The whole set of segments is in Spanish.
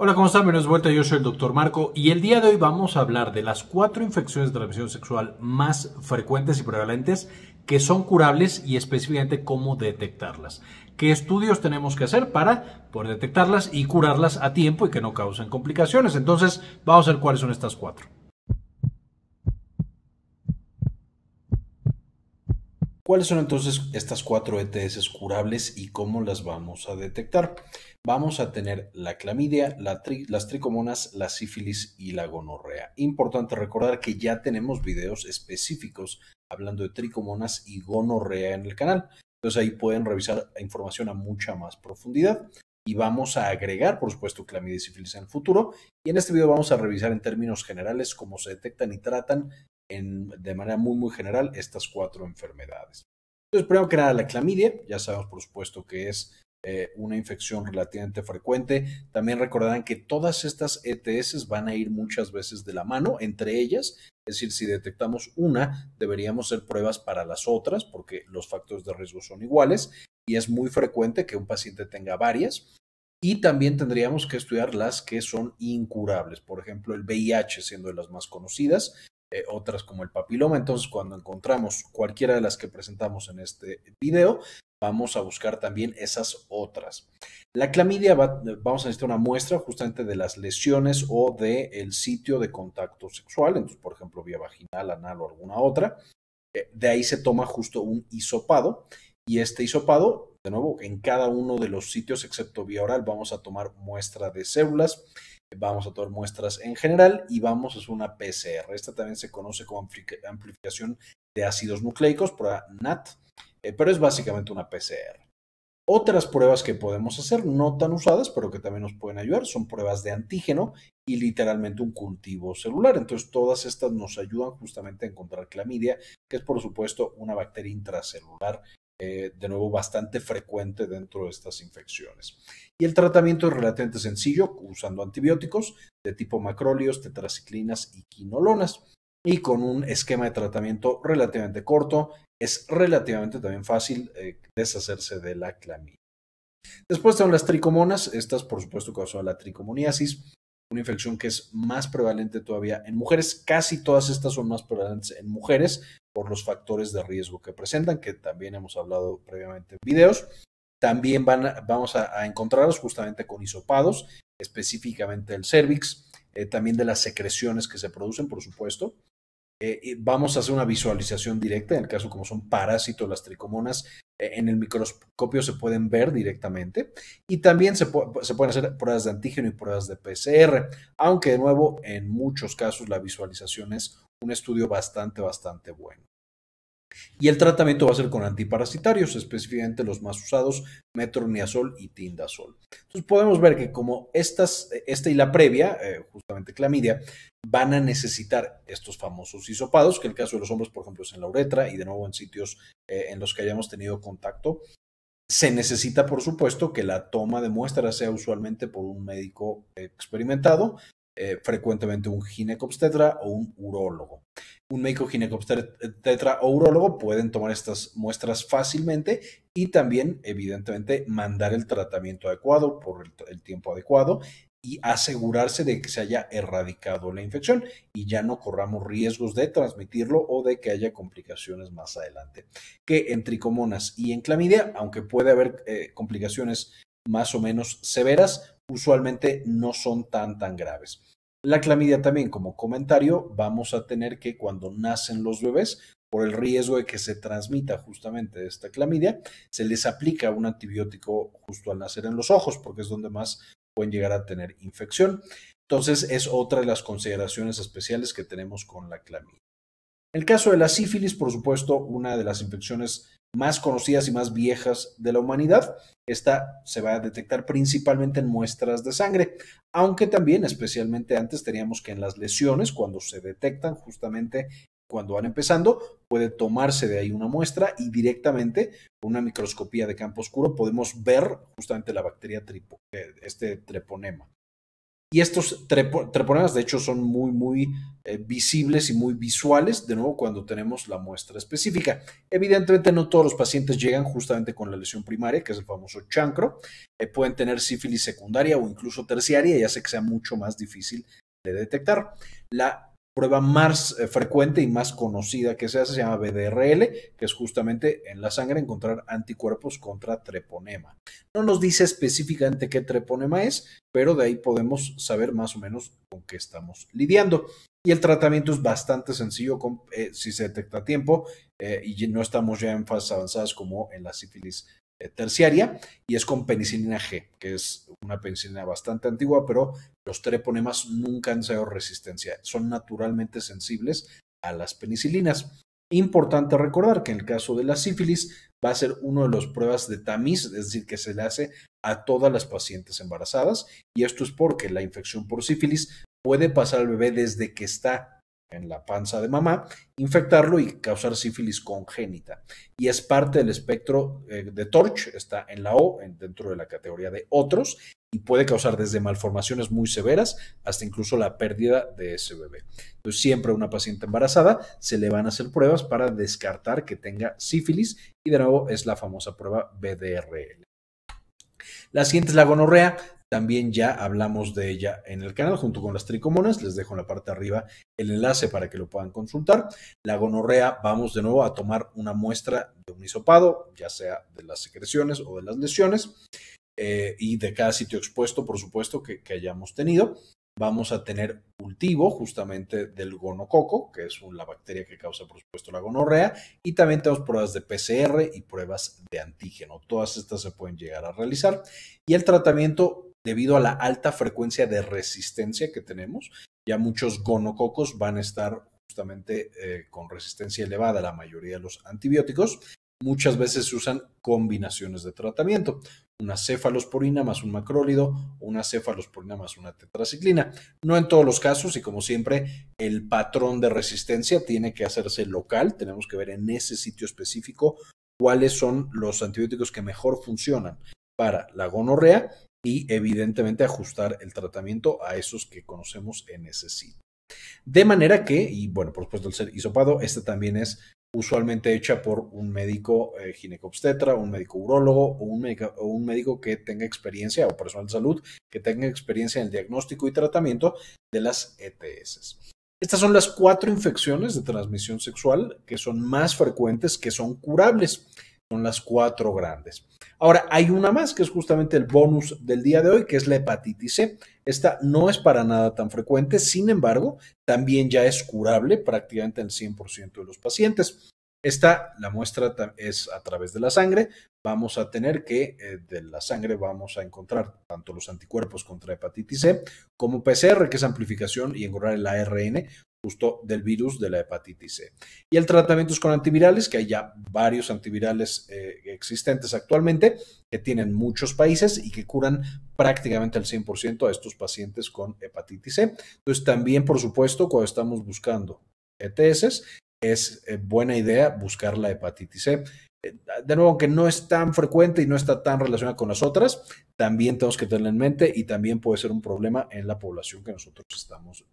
Hola, ¿cómo están? Bienvenidos de vuelta. Yo soy el Dr. Marco y el día de hoy vamos a hablar de las cuatro infecciones de transmisión sexual más frecuentes y prevalentes que son curables y específicamente cómo detectarlas. ¿Qué estudios tenemos que hacer para poder detectarlas y curarlas a tiempo y que no causen complicaciones? Entonces, vamos a ver cuáles son estas cuatro. ¿Cuáles son entonces estas cuatro ETS curables y cómo las vamos a detectar? Vamos a tener la clamidia, las tricomonas, la sífilis y la gonorrea. Importante recordar que ya tenemos videos específicos hablando de tricomonas y gonorrea en el canal. Entonces ahí pueden revisar la información a mucha más profundidad y vamos a agregar, por supuesto, clamidia y sífilis en el futuro. Y en este video vamos a revisar en términos generales cómo se detectan y tratan de manera muy, muy general estas cuatro enfermedades. Entonces, primero que nada, la clamidia, ya sabemos por supuesto que es eh, una infección relativamente frecuente. También recordarán que todas estas ETS van a ir muchas veces de la mano entre ellas. Es decir, si detectamos una, deberíamos hacer pruebas para las otras porque los factores de riesgo son iguales y es muy frecuente que un paciente tenga varias. Y también tendríamos que estudiar las que son incurables, por ejemplo el VIH siendo de las más conocidas, eh, otras como el papiloma. Entonces, cuando encontramos cualquiera de las que presentamos en este video, vamos a buscar también esas otras. La clamidia vamos a necesitar una muestra justamente de las lesiones o del el sitio de contacto sexual, entonces, por ejemplo, vía vaginal, anal o alguna otra. Eh, de ahí se toma justo un hisopado y este hisopado, de nuevo, en cada uno de los sitios excepto vía oral, vamos a tomar muestra de células vamos a tomar muestras en general y vamos a hacer una PCR. Esta también se conoce como amplificación de ácidos nucleicos, por NAT, eh, pero es básicamente una PCR. Otras pruebas que podemos hacer, no tan usadas, pero que también nos pueden ayudar, son pruebas de antígeno y literalmente un cultivo celular. Entonces, todas estas nos ayudan justamente a encontrar clamidia, que es por supuesto una bacteria intracelular eh, de nuevo, bastante frecuente dentro de estas infecciones. Y el tratamiento es relativamente sencillo, usando antibióticos de tipo macróleos, tetraciclinas y quinolonas, y con un esquema de tratamiento relativamente corto, es relativamente también fácil eh, deshacerse de la clamidia. Después están las tricomonas, estas por supuesto causan la tricomoniasis, una infección que es más prevalente todavía en mujeres. Casi todas estas son más prevalentes en mujeres, por los factores de riesgo que presentan, que también hemos hablado previamente en videos. También van vamos a, encontrarlos justamente con isopados, específicamente el cervix, eh, también de las secreciones que se producen, por supuesto. Eh, y vamos a hacer una visualización directa, en el caso como son parásitos, las tricomonas, eh, en el microscopio se pueden ver directamente. Y también se, se, pueden hacer pruebas de antígeno y pruebas de PCR, aunque de nuevo en muchos casos la visualización es un estudio bastante, bastante bueno. Y el tratamiento va a ser con antiparasitarios, específicamente los más usados, metronidazol y tindazol. Entonces podemos ver que como estas, esta y la previa, eh, justamente clamidia, van a necesitar estos famosos hisopados, que en el caso de los hombres, por ejemplo, es en la uretra y de nuevo en sitios eh, en los que hayamos tenido contacto. Se necesita, por supuesto, que la toma de muestra sea usualmente por un médico eh, experimentado eh, frecuentemente un ginecobstetra o un urólogo. Un médico ginecobstetra o urólogo pueden tomar estas muestras fácilmente y también, evidentemente, mandar el tratamiento adecuado por el, tiempo adecuado y asegurarse de que se haya erradicado la infección y ya no corramos riesgos de transmitirlo o de que haya complicaciones más adelante. Que en tricomonas y en clamidia, aunque puede haber eh, complicaciones más o menos severas, usualmente no son tan tan graves. La clamidia también, como comentario, vamos a tener que cuando nacen los bebés, por el riesgo de que se transmita justamente esta clamidia, se les aplica un antibiótico justo al nacer en los ojos, porque es donde más pueden llegar a tener infección. Entonces, es otra de las consideraciones especiales que tenemos con la clamidia. En el caso de la sífilis, por supuesto, una de las infecciones más conocidas y más viejas de la humanidad. Esta se va a detectar principalmente en muestras de sangre, aunque también especialmente antes teníamos que en las lesiones, cuando se detectan justamente cuando van empezando, puede tomarse de ahí una muestra y directamente con una microscopía de campo oscuro podemos ver justamente la bacteria tripo, eh, este treponema. Y estos treponemas, de hecho, son muy, muy eh, visibles y muy visuales, de nuevo, cuando tenemos la muestra específica. Evidentemente, no todos los pacientes llegan justamente con la lesión primaria, que es el famoso chancro. Eh, pueden tener sífilis secundaria o incluso terciaria, y sé que sea mucho más difícil de detectar. La prueba más eh, frecuente y más conocida que se hace se llama BDRL, que es justamente en la sangre encontrar anticuerpos contra treponema. No nos dice específicamente qué treponema es, pero de ahí podemos saber más o menos con qué estamos lidiando. Y el tratamiento es bastante sencillo eh, si se detecta a tiempo eh, y no estamos ya en fases avanzadas como en la sífilis eh, terciaria y es con penicilina G, que es una penicilina bastante antigua, pero los treponemas nunca han sido resistencia, son naturalmente sensibles a las penicilinas. Importante recordar que en el caso de la sífilis va a ser uno de las pruebas de tamiz, es decir, que se le hace a todas las pacientes embarazadas y esto es porque la infección por sífilis puede pasar al bebé desde que está en la panza de mamá, infectarlo y causar sífilis congénita. Y es parte del espectro eh, de Torch, está en la O, dentro de la categoría de otros, y puede causar desde malformaciones muy severas hasta incluso la pérdida de ese bebé. Entonces, siempre a una paciente embarazada se le van a hacer pruebas para descartar que tenga sífilis, y de nuevo es la famosa prueba BDRL. La siguiente es la gonorrea. También ya hablamos de ella en el canal junto con las tricomonas. Les dejo en la parte de arriba el enlace para que lo puedan consultar. La gonorrea, vamos de nuevo a tomar una muestra de un isopado ya sea de las secreciones o de las lesiones, eh, y de cada sitio expuesto, por supuesto, que, que hayamos tenido. Vamos a tener cultivo justamente del gonococo, que es la bacteria que causa, por supuesto, la gonorrea, y también tenemos pruebas de PCR y pruebas de antígeno. Todas estas se pueden llegar a realizar. Y el tratamiento debido a la alta frecuencia de resistencia que tenemos. Ya muchos gonococos van a estar justamente eh, con resistencia elevada, la mayoría de los antibióticos. Muchas veces se usan combinaciones de tratamiento, una cefalosporina más un macrólido, una cefalosporina más una tetraciclina. No en todos los casos y como siempre, el patrón de resistencia tiene que hacerse local, tenemos que ver en ese sitio específico cuáles son los antibióticos que mejor funcionan para la gonorrea y evidentemente ajustar el tratamiento a esos que conocemos en ese sitio. De manera que, y bueno, por supuesto el ser hisopado, este también es usualmente hecha por un médico eh, ginecobstetra, un médico urólogo o un, médico, o un médico que tenga experiencia o personal de salud que tenga experiencia en el diagnóstico y tratamiento de las ETS. Estas son las cuatro infecciones de transmisión sexual que son más frecuentes, que son curables. Son las cuatro grandes. Ahora, hay una más que es justamente el bonus del día de hoy, que es la hepatitis C. Esta no es para nada tan frecuente, sin embargo, también ya es curable prácticamente en el 100% de los pacientes. Esta, la muestra es a través de la sangre. Vamos a tener que eh, de la sangre vamos a encontrar tanto los anticuerpos contra hepatitis C como PCR, que es amplificación, y encontrar el ARN justo del virus de la hepatitis C. Y el tratamiento es con antivirales, que hay ya varios antivirales eh, existentes actualmente, que tienen muchos países y que curan prácticamente al 100% a estos pacientes con hepatitis C. Entonces, también, por supuesto, cuando estamos buscando ETS, es eh, buena idea buscar la hepatitis C. Eh, de nuevo, aunque no es tan frecuente y no está tan relacionada con las otras, también tenemos que tenerla en mente y también puede ser un problema en la población que nosotros estamos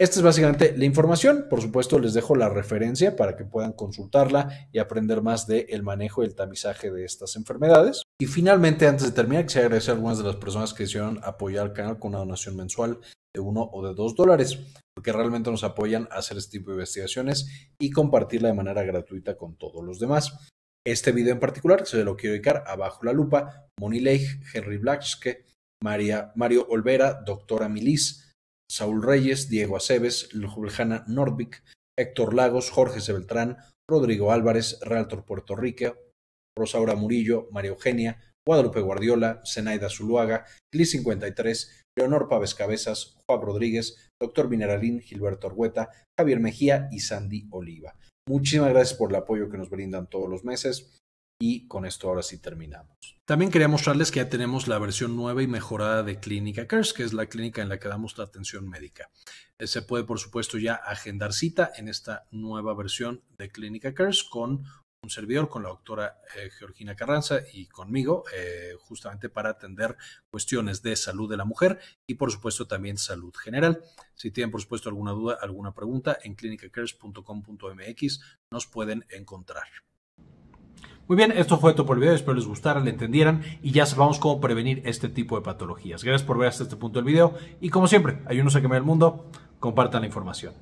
esta es básicamente la información. Por supuesto, les dejo la referencia para que puedan consultarla y aprender más del manejo y el tamizaje de estas enfermedades. Y finalmente, antes de terminar, quisiera agradecer a algunas de las personas que hicieron apoyar al canal con una donación mensual de uno o de dos dólares, porque realmente nos apoyan a hacer este tipo de investigaciones y compartirla de manera gratuita con todos los demás. Este video en particular se lo quiero dedicar a Bajo la Lupa, Moni Leigh, Henry Blaschke, María, Mario Olvera, Doctora Milis, Saúl Reyes, Diego Aceves, Juliana Nordvik, Héctor Lagos, Jorge Sebeltrán, Rodrigo Álvarez, Realtor Puerto Rico, Rosaura Murillo, María Eugenia, Guadalupe Guardiola, Zenaida Zuluaga, Liz 53, Leonor Pávez Cabezas, Juan Rodríguez, Doctor Mineralín, Gilberto Orgueta, Javier Mejía y Sandy Oliva. Muchísimas gracias por el apoyo que nos brindan todos los meses y con esto ahora sí terminamos. También quería mostrarles que ya tenemos la versión nueva y mejorada de Clínica CARES, que es la clínica en la que damos la atención médica. Eh, se puede, por supuesto, ya agendar cita en esta nueva versión de Clínica CARES con un servidor, con la doctora eh, Georgina Carranza y conmigo, eh, justamente para atender cuestiones de salud de la mujer y, por supuesto, también salud general. Si tienen, por supuesto, alguna duda, alguna pregunta, en clinicacares.com.mx nos pueden encontrar. Muy bien, esto fue todo por el video, espero les gustara, le entendieran y ya sabemos cómo prevenir este tipo de patologías. Gracias por ver hasta este punto del video y como siempre, ayúdanos a cambiar el mundo, compartan la información.